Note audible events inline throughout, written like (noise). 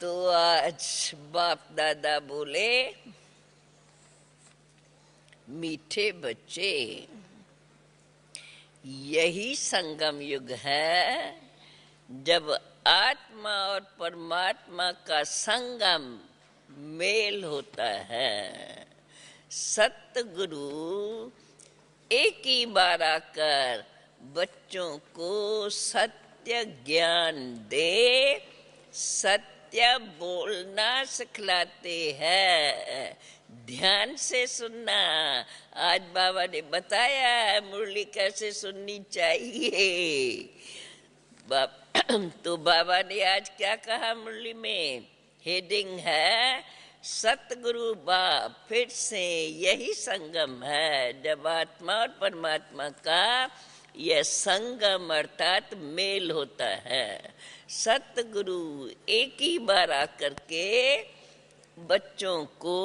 तो आज बाप दादा बोले मीठे बच्चे यही संगम युग है जब आत्मा और परमात्मा का संगम मेल होता है सतगुरु एक ही बार आकर बच्चों को सत्य ज्ञान दे सत्य क्या बोलना सिखलाते हैं ध्यान से सुनना आज बाबा ने बताया है मुरली कैसे सुननी चाहिए बाप तो बाबा ने आज क्या कहा मुरली में हेडिंग है सतगुरु बाप फिर से यही संगम है जब आत्मा और परमात्मा का यह संगम अर्थात मेल होता है सतगुरु एक ही बार आकर के बच्चों को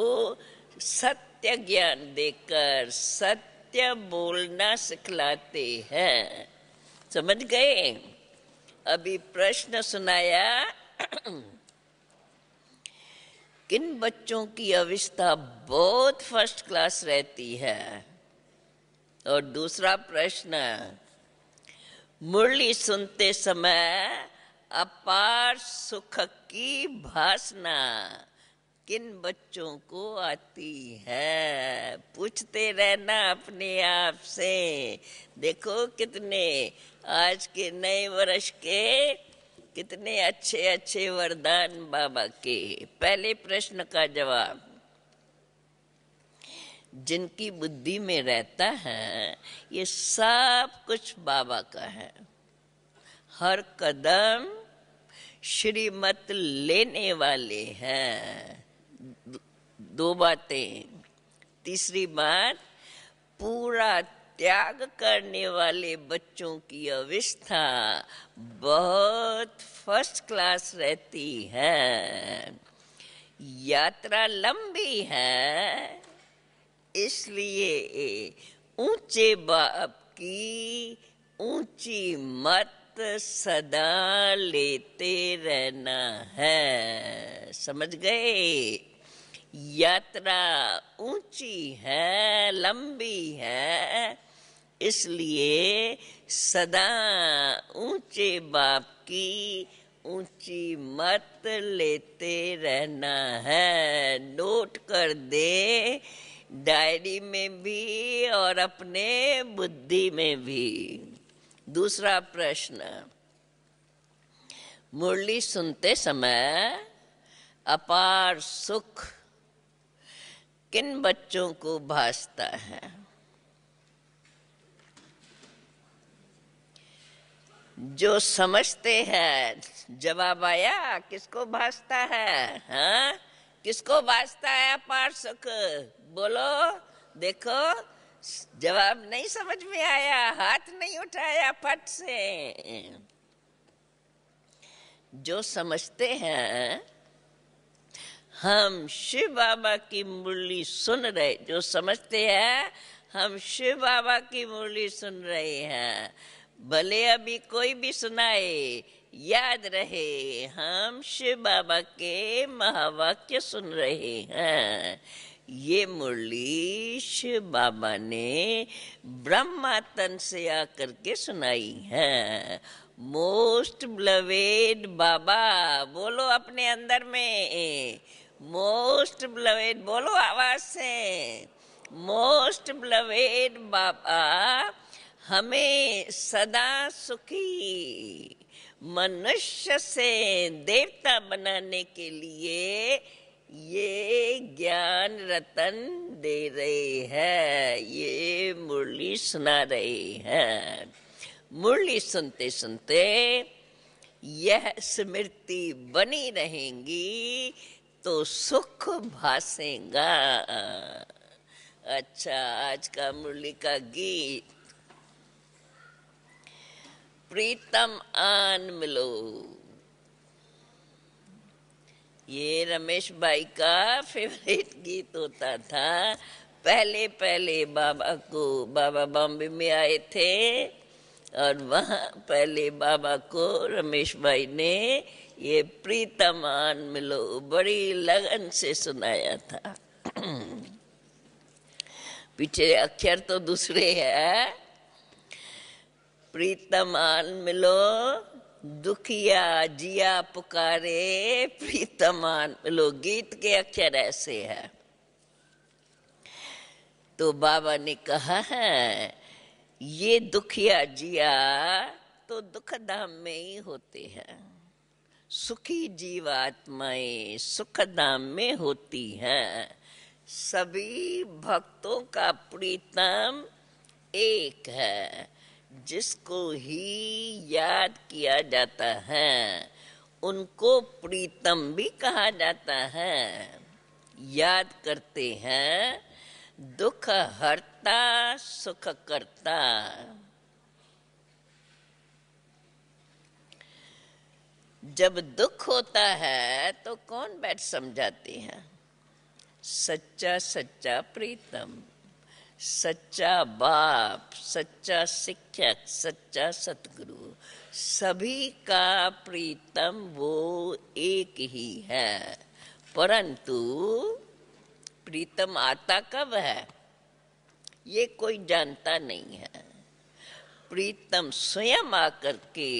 सत्य ज्ञान देकर सत्य बोलना सिखलाते हैं समझ गए अभी प्रश्न सुनाया (clears throat) किन बच्चों की अवस्था बहुत फर्स्ट क्लास रहती है और दूसरा प्रश्न मुरली सुनते समय अपार सुख की भासना किन बच्चों को आती है पूछते रहना अपने आप से देखो कितने आज के नए वर्ष के कितने अच्छे अच्छे वरदान बाबा के पहले प्रश्न का जवाब जिनकी बुद्धि में रहता है ये सब कुछ बाबा का है हर कदम श्रीमत लेने वाले हैं दो बातें तीसरी बात पूरा त्याग करने वाले बच्चों की अवस्था बहुत फर्स्ट क्लास रहती है यात्रा लंबी है इसलिए ऊंचे बाप की ऊंची मत सदा लेते रहना है समझ गए यात्रा ऊंची है लंबी है इसलिए सदा ऊंचे बाप की ऊंची मत लेते रहना है नोट कर दे डायरी में भी और अपने बुद्धि में भी दूसरा प्रश्न मुरली सुनते समय अपार सुख किन बच्चों को भासता है जो समझते हैं जवाब आया किसको भासता है हा? किसको वास्ता है पार्षक बोलो देखो जवाब नहीं समझ में आया हाथ नहीं उठाया फट से जो समझते हैं हम शिव बाबा की मुरली सुन रहे जो समझते हैं हम शिव बाबा की मुरली सुन रहे हैं भले अभी कोई भी सुनाए याद रहे हम शिव बाबा के महावाक्य सुन रहे हैं ये मुरली शिव बाबा ने ब्रह्मातन से आकर के सुनाई है मोस्ट ब्लवेड बाबा बोलो अपने अंदर में मोस्ट ब्लवेड बोलो आवाज से मोस्ट ब्लवेड बाबा हमें सदा सुखी मनुष्य से देवता बनाने के लिए ये ज्ञान रतन दे रहे हैं ये मुरली सुना रहे हैं मुरली सुनते सुनते यह स्मृति बनी रहेंगी तो सुख भासेगा अच्छा आज का मुरली का गीत प्रीतम आन मिलो ये रमेश भाई का फेवरेट गीत होता था पहले पहले बाबा को बाबा बॉम्बे में आए थे और वहाँ पहले बाबा को रमेश भाई ने ये प्रीतम आन मिलो बड़ी लगन से सुनाया था (clears throat) पीछे अक्षर तो दूसरे हैं प्रीतमान मिलो दुखिया जिया पुकारे प्रीतमान मिलो गीत के अक्षर ऐसे है तो बाबा ने कहा है ये दुखिया जिया तो दुख धाम में ही होते हैं सुखी जीवात्माएं सुख धाम में होती हैं सभी भक्तों का प्रीतम एक है जिसको ही याद किया जाता है उनको प्रीतम भी कहा जाता है याद करते हैं दुख हरता सुख करता जब दुख होता है तो कौन बैठ समझाते हैं सच्चा सच्चा प्रीतम सच्चा बाप सच्चा शिक्षक सच्चा सतगुरु सभी का प्रीतम वो एक ही है परंतु प्रीतम आता कब है ये कोई जानता नहीं है प्रीतम स्वयं आकर के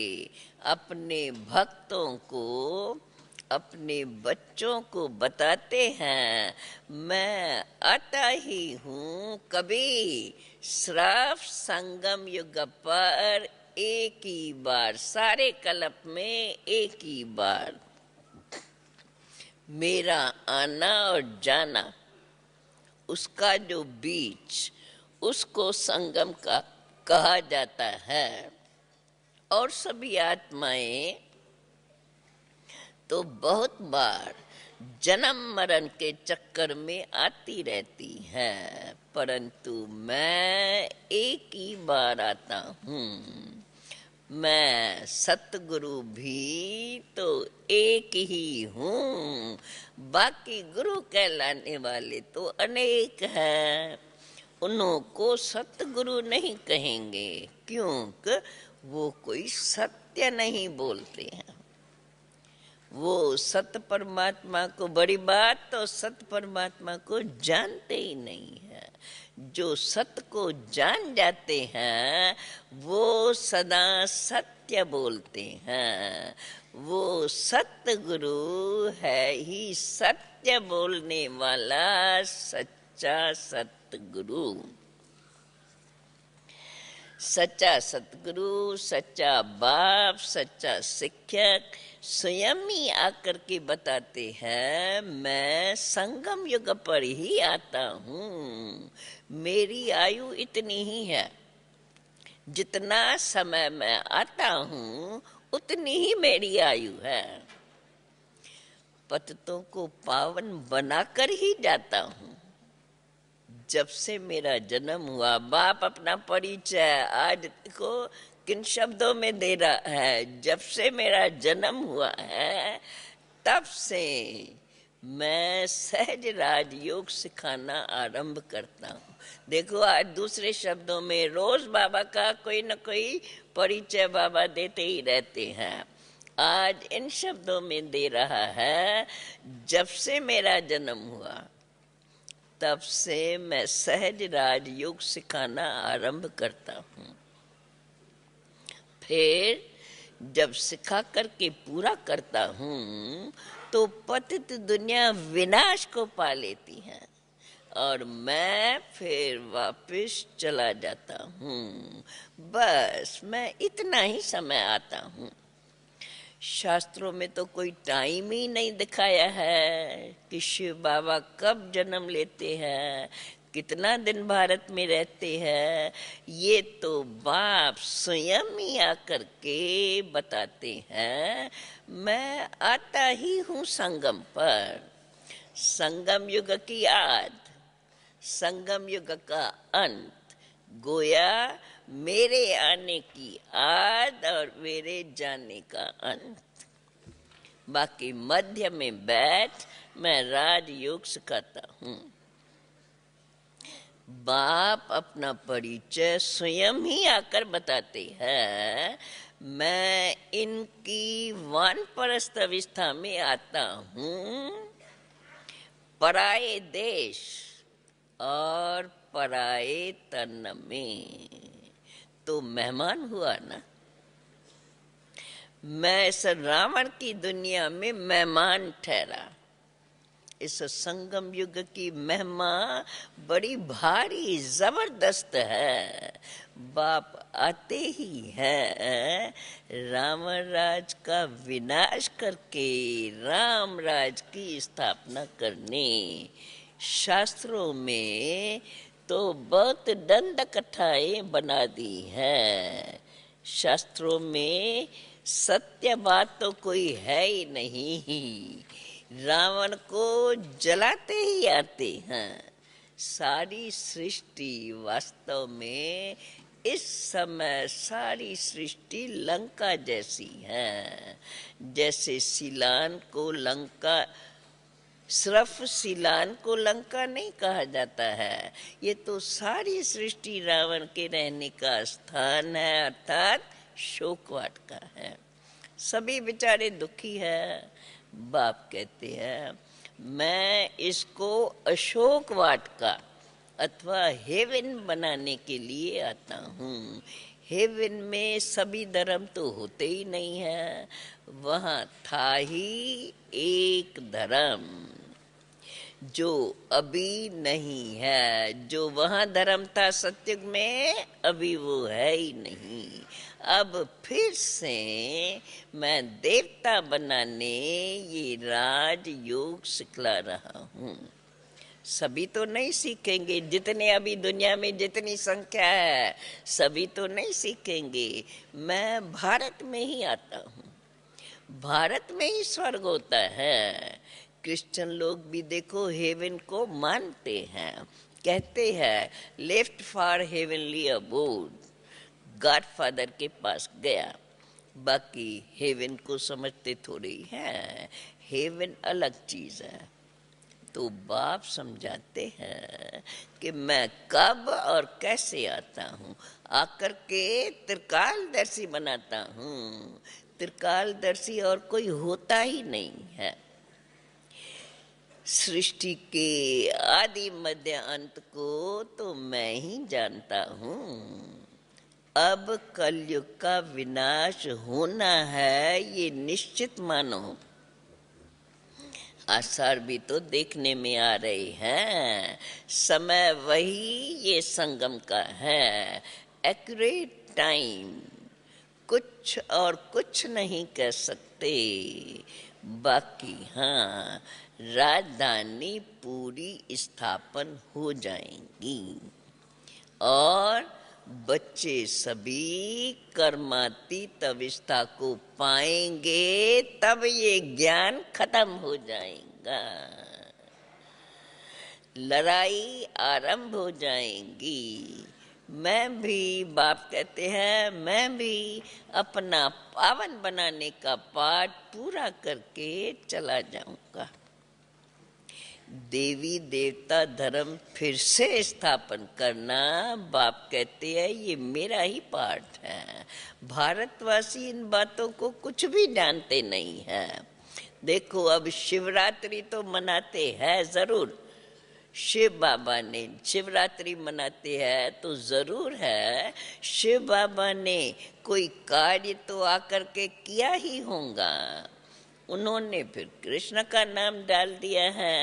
अपने भक्तों को अपने बच्चों को बताते हैं मैं आता ही हूँ कभी श्राफ संगम युग पर एक ही बार सारे कलप में एक ही बार मेरा आना और जाना उसका जो बीच उसको संगम का कहा जाता है और सभी आत्माएं तो बहुत बार जन्म मरण के चक्कर में आती रहती है परंतु मैं एक ही बार आता हूँ मैं सतगुरु भी तो एक ही हूँ बाकी गुरु कहलाने वाले तो अनेक हैं उन्हों को सतगुरु नहीं कहेंगे क्योंकि वो कोई सत्य नहीं बोलते हैं वो सत परमात्मा को बड़ी बात तो सत परमात्मा को जानते ही नहीं है जो सत को जान जाते हैं वो सदा सत्य बोलते हैं वो गुरु है ही सत्य बोलने वाला सच्चा सतगुरु सच्चा सतगुरु सच्चा बाप सच्चा शिक्षक स्वयं ही आकर के बताते हैं मैं संगम युग पर ही आता हूँ मेरी आयु इतनी ही है जितना समय मैं आता हूँ उतनी ही मेरी आयु है पततों को पावन बनाकर ही जाता हूँ जब से मेरा जन्म हुआ बाप अपना परिचय आज को किन शब्दों में दे रहा है जब से मेरा जन्म हुआ है तब से मैं सहज राजयोग सिखाना आरंभ करता हूँ देखो आज दूसरे शब्दों में रोज बाबा का कोई ना कोई परिचय बाबा देते ही रहते हैं आज इन शब्दों में दे रहा है जब से मेरा जन्म हुआ तब से मैं सहज राजयोग सिखाना आरंभ करता हूँ फिर जब सिखा करके पूरा करता हूँ तो पतित दुनिया विनाश को पा लेती है और मैं फिर वापस चला जाता हूँ बस मैं इतना ही समय आता हूँ शास्त्रों में तो कोई टाइम ही नहीं दिखाया है कि शिव बाबा कब जन्म लेते हैं कितना दिन भारत में रहते हैं ये तो बाप स्वयं ही आकर के बताते हैं मैं आता ही हूँ संगम पर संगम युग की याद संगम युग का अंत गोया मेरे आने की आद और मेरे जाने का अंत बाकी मध्य में बैठ मैं राजयोग सिखाता हूँ बाप अपना परिचय स्वयं ही आकर बताते हैं मैं इनकी वन परस्त अवस्था में आता हूँ पराए देश और पराए तन में तो मेहमान हुआ ना मैं इस रावण की दुनिया में मेहमान ठहरा इस संगम युग की महिमा बड़ी भारी जबरदस्त है बाप आते ही है रावण राज का विनाश करके राम राज की स्थापना करने शास्त्रों में तो बहुत दंड कथाएं बना दी है शास्त्रों में सत्य बात तो कोई है ही नहीं रावण को जलाते ही आते हैं सारी सृष्टि वास्तव में इस समय सारी सृष्टि लंका जैसी है जैसे सिलान को लंका सिर्फ सिलान को लंका नहीं कहा जाता है ये तो सारी सृष्टि रावण के रहने का स्थान है अर्थात शोकवाट का है सभी बेचारे दुखी है बाप कहते हैं मैं इसको अशोक वाटका अथवा हेवन बनाने के लिए आता हूँ हेवन में सभी धर्म तो होते ही नहीं है वहाँ था ही एक धर्म जो अभी नहीं है जो वहाँ धर्म था सत्युग में अभी वो है ही नहीं अब फिर से मैं देवता बनाने ये राज योग सिखला रहा हूँ सभी तो नहीं सीखेंगे जितने अभी दुनिया में जितनी संख्या है सभी तो नहीं सीखेंगे मैं भारत में ही आता हूँ भारत में ही स्वर्ग होता है क्रिश्चियन लोग भी देखो हेवन को मानते हैं कहते हैं left for heavenly abode God father के पास गया बाकी हेवन को समझते थोड़ी है हेवन अलग चीज़ है तो बाप समझाते हैं कि मैं कब और कैसे आता हूँ आकर के त्रिकालदर्शी बनाता हूँ त्रिकालदर्शी और कोई होता ही नहीं है सृष्टि के आदि मध्य अंत को तो मैं ही जानता हूँ अब कलयुग का विनाश होना है ये निश्चित मानो आसार भी तो देखने में आ रहे हैं समय वही ये संगम का है एक्यूरेट टाइम कुछ और कुछ नहीं कह सकते बाकी हाँ राजधानी पूरी स्थापन हो जाएंगी और बच्चे सभी कर्मातीत अविष्ठा को पाएंगे तब ये ज्ञान खत्म हो जाएगा लड़ाई आरंभ हो जाएगी मैं भी बाप कहते हैं मैं भी अपना पावन बनाने का पाठ पूरा करके चला जाऊंगा देवी देवता धर्म फिर से स्थापन करना बाप कहते हैं ये मेरा ही पार्ट है भारतवासी इन बातों को कुछ भी जानते नहीं हैं देखो अब शिवरात्रि तो मनाते हैं ज़रूर शिव बाबा ने शिवरात्रि मनाते हैं तो ज़रूर है शिव बाबा ने कोई कार्य तो आकर के किया ही होगा उन्होंने फिर कृष्ण का नाम डाल दिया है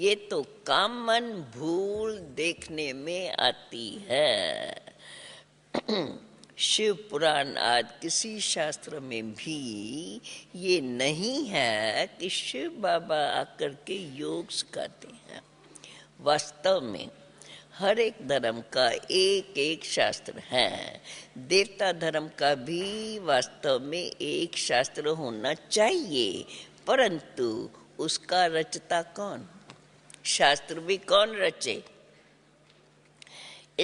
ये तो कामन भूल देखने में आती है (clears throat) शिव पुराण आदि किसी शास्त्र में भी ये नहीं है कि शिव बाबा आकर के योग सिखाते हैं वास्तव में हर एक धर्म का एक एक शास्त्र है देवता धर्म का भी वास्तव में एक शास्त्र होना चाहिए परंतु उसका रचता कौन शास्त्र भी कौन रचे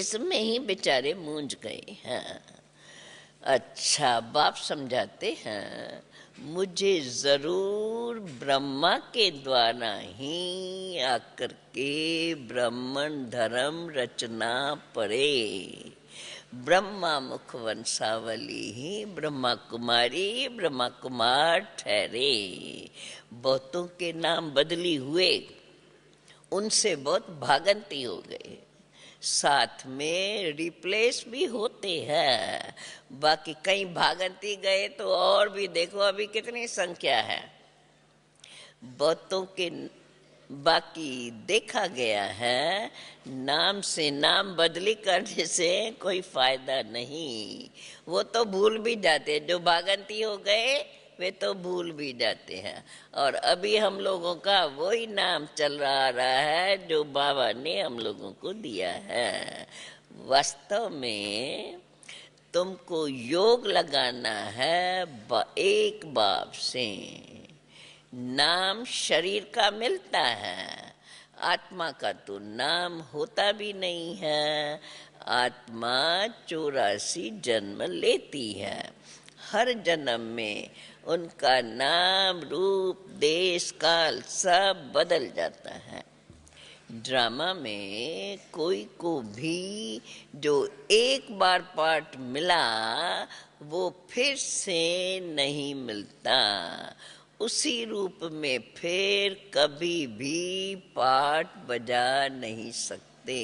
इसमें ही बेचारे मूंज गए हैं अच्छा बाप समझाते हैं मुझे जरूर ब्रह्मा के द्वारा ही आकर के ब्राह्मण धर्म रचना पड़े ब्रह्मा मुख वंशावली ही ब्रह्मा कुमारी ब्रह्मा कुमार ठहरे बहुतों के नाम बदली हुए उनसे बहुत भागंती हो गए साथ में रिप्लेस भी होते हैं बाकी कहीं भागंती गए तो और भी देखो अभी कितनी संख्या है बहुतों के बाकी देखा गया है नाम से नाम बदली करने से कोई फायदा नहीं वो तो भूल भी जाते जो भागंती हो गए वे तो भूल भी जाते हैं और अभी हम लोगों का वही नाम चल रहा रहा है जो बाबा ने हम लोगों को दिया है वास्तव में तुमको योग लगाना है एक बाप से नाम शरीर का मिलता है आत्मा का तो नाम होता भी नहीं है आत्मा चौरासी जन्म लेती है हर जन्म में उनका नाम रूप देश काल सब बदल जाता है ड्रामा में कोई को भी जो एक बार पार्ट मिला वो फिर से नहीं मिलता उसी रूप में फिर कभी भी पार्ट बजा नहीं सकते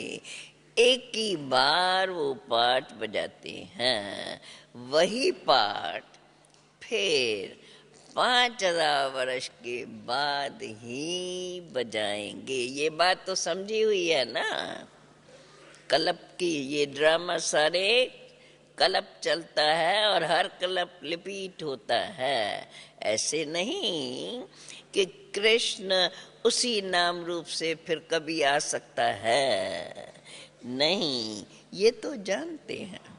एक ही बार वो पार्ट बजाते हैं वही पार्ट फिर पाँच हजार वर्ष के बाद ही बजाएंगे ये बात तो समझी हुई है ना कलप की ये ड्रामा सारे कलप चलता है और हर कलप रिपीट होता है ऐसे नहीं कि कृष्ण उसी नाम रूप से फिर कभी आ सकता है नहीं ये तो जानते हैं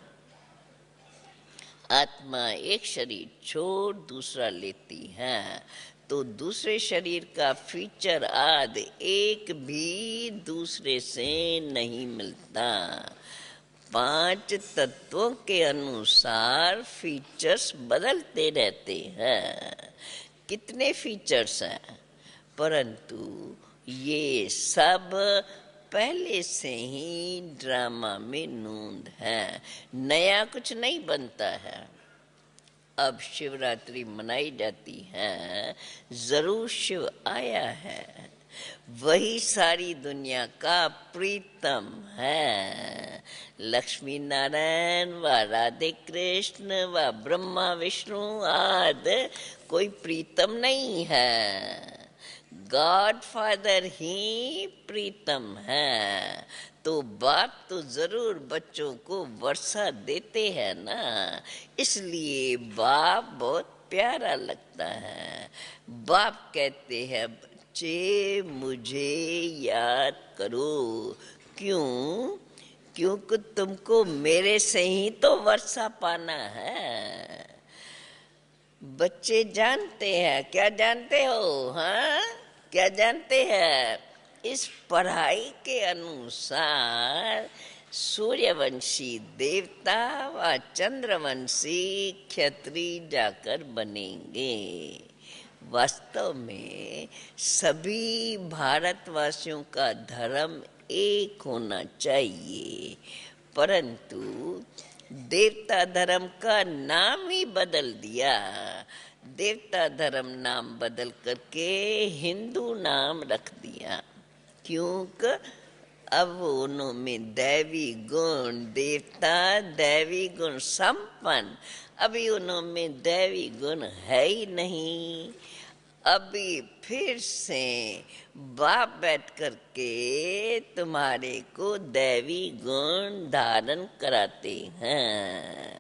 आत्मा एक शरीर छोड़ दूसरा लेती है तो दूसरे शरीर का फीचर आदि एक भी दूसरे से नहीं मिलता पांच तत्वों के अनुसार फीचर्स बदलते रहते हैं कितने फीचर्स हैं परंतु ये सब पहले से ही ड्रामा में नूंद है नया कुछ नहीं बनता है अब शिवरात्रि मनाई जाती है जरूर शिव आया है वही सारी दुनिया का प्रीतम है लक्ष्मी नारायण व राधे कृष्ण व ब्रह्मा विष्णु आदि कोई प्रीतम नहीं है गॉड फादर ही प्रीतम है तो बाप तो जरूर बच्चों को वर्षा देते हैं ना इसलिए बाप बहुत प्यारा लगता है बाप कहते हैं बच्चे मुझे याद करो क्यों क्योंकि तुमको मेरे से ही तो वर्षा पाना है बच्चे जानते हैं क्या जानते हो हाँ क्या जानते हैं इस पढ़ाई के अनुसार सूर्यवंशी देवता व चंद्रवंशी क्षत्री जाकर बनेंगे वास्तव में सभी भारतवासियों का धर्म एक होना चाहिए परंतु देवता धर्म का नाम ही बदल दिया देवता धर्म नाम बदल करके हिंदू नाम रख दिया क्योंकि अब उन्होंने दैवी गुण देवता दैवी गुण संपन्न अभी उन्होंने दैवी गुण है ही नहीं अभी फिर से बाप बैठ करके तुम्हारे को दैवी गुण धारण कराते हैं